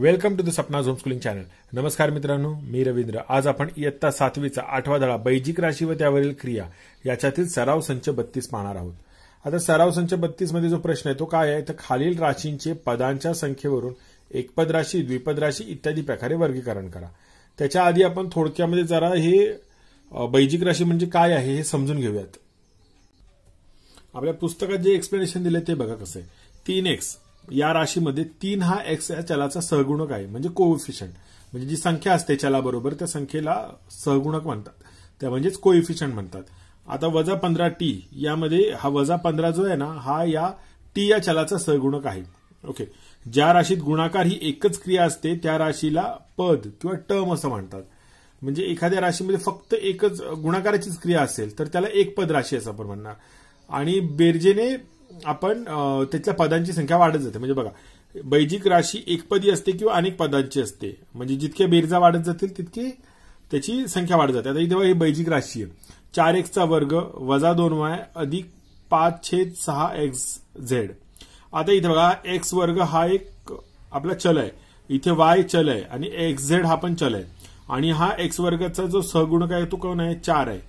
welcome to the झोम schooling channel नमस्कार मित्रांनो मी रवींद्र आज आपण इयत्ता सातवीचा आठवा धडा बैजिक राशी व त्यावरील क्रिया याच्यातील सराव संच बत्तीस पाहणार आहोत आता सराव संच बत्तीस मध्ये जो प्रश्न आहे तो काय आहे तर खालील राशींचे पदांच्या संख्येवरून एकपद राशी द्विपद राशी इत्यादी प्रकारे वर्गीकरण करा त्याच्या आधी आपण थोडक्यामध्ये जरा हे बैजिक राशी म्हणजे काय आहे हे समजून घेऊयात आपल्या पुस्तकात जे एक्सप्लेनेशन दिले ते बघा कसं आहे तीन एक्स या राशीमध्ये तीन हा एक्स या चलाचा सहगुणक आहे म्हणजे कोइफिशियंट म्हणजे जी संख्या असते चलाबरोबर त्या संख्येला सहगुणक म्हणतात त्या म्हणजेच कोइफिशियंट म्हणतात आता वजा पंधरा टी यामध्ये हा वजा पंधरा जो आहे ना हा या टी या चलाचा सहगुणक आहे ओके ज्या राशीत गुणाकार ही एकच क्रिया असते त्या राशीला पद किंवा टर्म असं म्हणतात म्हणजे एखाद्या राशीमध्ये फक्त एकच गुणाकाराचीच क्रिया असेल तर त्याला एक पद राशी असं आपण म्हणणार आणि बेर्जेने आपण त्यातल्या पदांची संख्या वाढत जाते म्हणजे बघा बैजिक राशी एकपदी असते किंवा अनेक पदांची असते म्हणजे जितके बेरजा वाढत जातील तितकी त्याची संख्या वाढत जाते आता इथे ही बैजिक राशी आहे चार एक्सचा वर्ग वजा दोन वाय अधिक पाच छेद सहा एक्स झेड आता इथे बघा एक्स वर्ग हा एक आपला चल आहे इथे वाय चल आहे आणि एक्स झेड हा पण चल आहे आणि हा एक्स वर्गाचा जो सहगुणक आहे तो कोण आहे चार आहे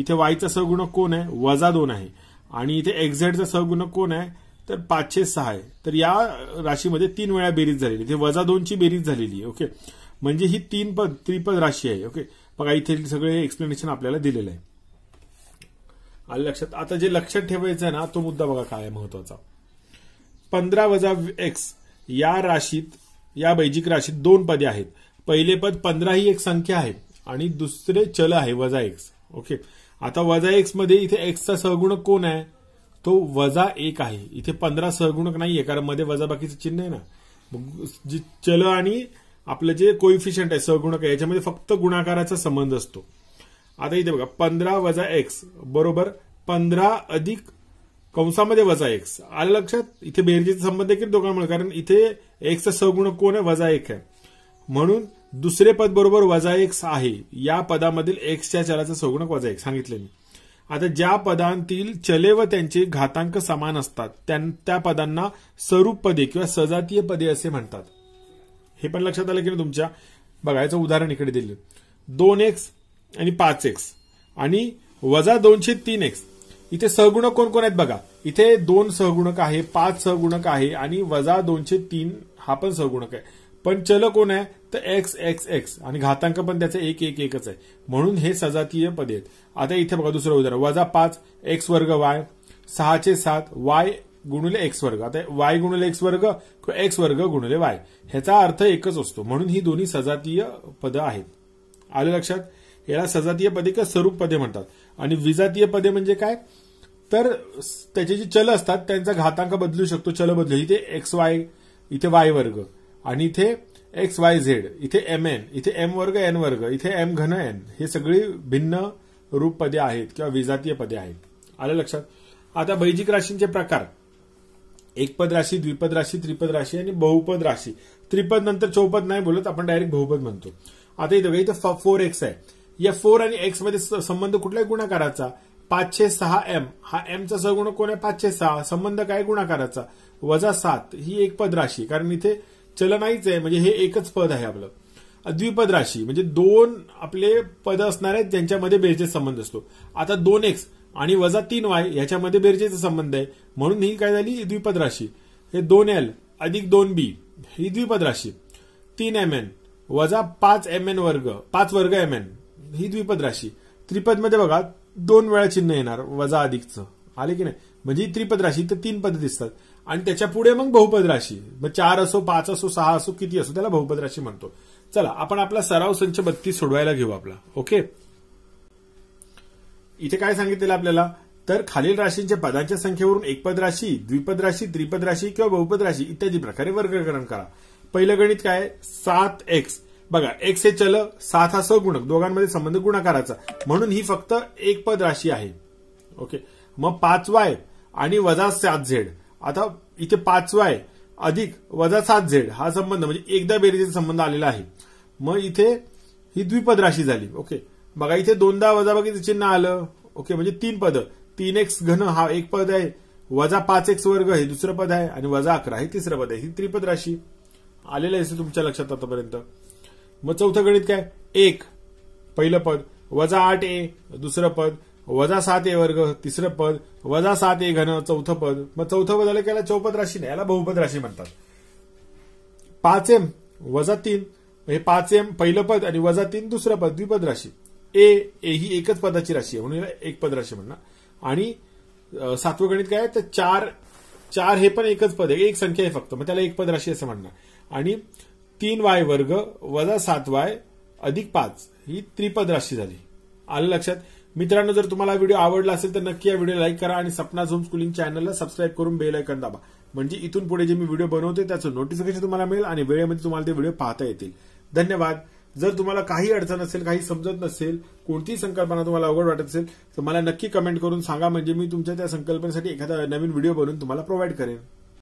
इथे वायचा सहगुणक कोण आहे वजा दोन आहे आणि इथे एक्झॅक्टचा सहगुणक कोण आहे तर पाचशे सहा आहे तर या राशीमध्ये तीन वेळा बेरीज झालेली इथे वजा दोनची बेरीज झालेली आहे ओके म्हणजे ही तीन पद त्रिपद राशी आहे ओके बघा इथे सगळे एक्सप्लेनेशन आपल्याला दिलेलं आहे लक्षात आता जे लक्षात ठेवायचं आहे ना तो मुद्दा बघा काय महत्वाचा पंधरा वजा एक्स या राशीत या वैजिक राशीत दोन पदे आहेत पहिले पद पंधरा ही एक संख्या आहे आणि दुसरे चल आहे वजा एक्स ओके आता वजा एक्स मध्ये इथे एक्सचा सहगुणक कोण आहे तो वजा एक आहे इथे पंधरा सहगुणक नाहीये कारण मध्ये वजा बाकीचं चिन्ह आहे ना जी चल आणि आपलं जे कोइफिशियंट आहे सहगुणक आहे याच्यामध्ये फक्त गुणाकाराचा संबंध असतो आता इथे बघा पंधरा वजा एक्स बरोबर पंधरा अधिक कंसामध्ये वजा एक्स आलं लक्षात इथे बेरजेचा संबंध देखील दोघांमुळे कारण इथे एक्सचा सहगुणक कोण आहे वजा एक आहे म्हणून दुसरे पद बरोबर वजा एक्स आहे या पदामधील एक्सच्या चलाचा सौगुणक वजा एक सांगितले मी आता ज्या पदांतील चले व त्यांचे घातांक समान असतात त्या पदांना स्वरूप पदे किंवा सजातीय पदे असे म्हणतात हे पण लक्षात आलं की नाही तुमच्या बघायचं उदाहरण इकडे दिले दोन एक्स आणि पाच एक्स आणि वजा दोनशे तीन एक्स इथे सहगुणक कोण कोण आहेत बघा इथे दोन सहगुणक आहे पाच सहगुणक आहे आणि वजा दोनशे तीन हा पण सहगुणक आहे पण चल कोण आहे तर एक्स एक्स एक्स आणि घातांक पण त्याचं एक एक एकच आहे म्हणून हे सजातीय पद आहेत आता इथे बघा दुसरं उदाहरण वजा पाच एक्स वर्ग वाय सहाचे सात वाय गुणुले एक्स वर्ग आता वाय गुणुले एक्स वर्ग किंवा एक्स वर्ग गुणुले वाय ह्याचा अर्थ एकच असतो म्हणून ही दोन्ही सजातीय पदं आहेत आलं लक्षात याला सजातीय पदे किंवा स्वरूप पदे म्हणतात आणि विजातीय पदे म्हणजे काय तर त्याचे जे चल असतात त्यांचा घातांक बदलू शकतो चल बदलू इथे एक्स वाय इथे वाय वर्ग आणि इथे एक्स वाय झेड इथे एम एन इथे एम वर्ग एन वर्ग इथे एम घन एन हे सगळी भिन्न रूप पदे आहेत किंवा विजातीय पदे आहेत आलं लक्षात आता बैजिक राशींचे प्रकार एकपद राशी द्विपद राशी त्रिपद राशी आणि बहुपद राशी त्रिपद नंतर चौपद नाही बोलत आपण डायरेक्ट बहुपद म्हणतो आता इथं इथं फोर एक्स आहे या फोर आणि एक्स मध्ये संबंध कुठल्या गुणाकाराचा पाचशे सहा एम हा एमचा सगुण कोण आहे पाचशे सहा संबंध काय गुणाकाराचा वजा सात ही एक पद राशी कारण इथे चलन नाहीच आहे म्हणजे हे एकच पद आहे आपलं द्विपद राशी म्हणजे दोन आपले पद असणार आहेत ज्यांच्यामध्ये बेरजेचा संबंध असतो आता दोन एक्स आणि वजा तीन वाय याच्यामध्ये बेरजेचा संबंध आहे म्हणून ही काय झाली द्विपद राशी हे दोन एल अधिक दोन बी ही द्विपद राशी तीन एम एन वजा पाच एम एन वर्ग पाच वर्ग एम एन ही द्विपद राशी त्रिपद मध्ये बघा दोन वेळा चिन्ह येणार वजा अधिकचं आले की नाही म्हणजे ही त्रिपद राशी तर तीन पद दिसतात आणि त्याच्या पुढे मग बहुपद राशी मग चार असो पाच असो सहा असो किती असो त्याला बहुपद राशी म्हणतो चला आपण आपला सराव संच बत्तीस सोडवायला घेऊ आपला ओके इथे काय सांगितलेलं आपल्याला तर खालील राशींच्या पदांच्या संख्येवरून एकपद राशी द्विपद राशी त्रिपद राशी किंवा बहुपद राशी इत्यादी प्रकारे वर्गीकरण करा पहिलं गणित काय सात एक्स बघा एक्स हे चल सात हा सगुणक दोघांमध्ये संबंध गुणाकाराचा म्हणून ही फक्त एकपद राशी आहे ओके मग पाच वाय आणि वजा सात झेड आता इथे पाचवा आहे अधिक वजा सात झेड हा संबंध म्हणजे एकदा बेरीजचा संबंध आलेला आहे मग इथे ही द्विपद राशी झाली ओके बघा इथे दोनदा वजा बघितलं चिन्ह आलं ओके म्हणजे तीन पद तीन एक्स घन हा एक पद आहे वजा पाच एक्स वर्ग हे दुसरं पद आहे आणि वजा अकरा हे तिसरं पद आहे ही त्रिपद राशी आलेलं आहे तुमच्या लक्षात आतापर्यंत मग चौथं गणित काय एक पहिलं पद वजा आठ ए दुसरं पद वजा सात ए वर्ग तिसरं पद वजा सात ए घन चौथं पद मग चौथं पद आलं की याला चौपद राशी नाही याला बहुपद राशी म्हणतात पाच एम वजा तीन हे पाच एम पहिलं पद आणि वजा तीन दुसरं पद द्विपद राशी ए ए ही एकच पदाची राशी आहे म्हणून एक पद राशी म्हणणार आणि सातवं गणित काय तर चार चार हे पण एकच पद आहे एक संख्या आहे फक्त मग त्याला एक पद राशी असं म्हणणार आणि तीन वाय वर्ग वजा सात वाय अधिक पाच ही त्रिपद राशी झाली आलं लक्षात मित्रांनो जर तुम्हाला व्हिडिओ आवडला असेल तर नक्की या व्हिडिओ लाईक करा आणि सपना झोम स्कूलिंग चॅनलला सबस्क्राईब करून बेल आयकन दाबा म्हणजे इथून पुढे जे मी व्हिडिओ बनवते त्याचं नोटिफिकेशन तुम्हाला मिळेल आणि वेळेमध्ये तुम्हाला ते व्हिडिओ पाहता येतील धन्यवाद जर तुम्हाला काही अडचण असेल काही समजत नसेल कोणतीही संकल्पना तुम्हाला अवघड वाटत असेल तर मला नक्की कमेंट करून सांगा म्हणजे मी तुमच्या त्या संकल्पनेसाठी एखादा नवीन व्हिडिओ बनवून तुम्हाला प्रोव्हाइड करेन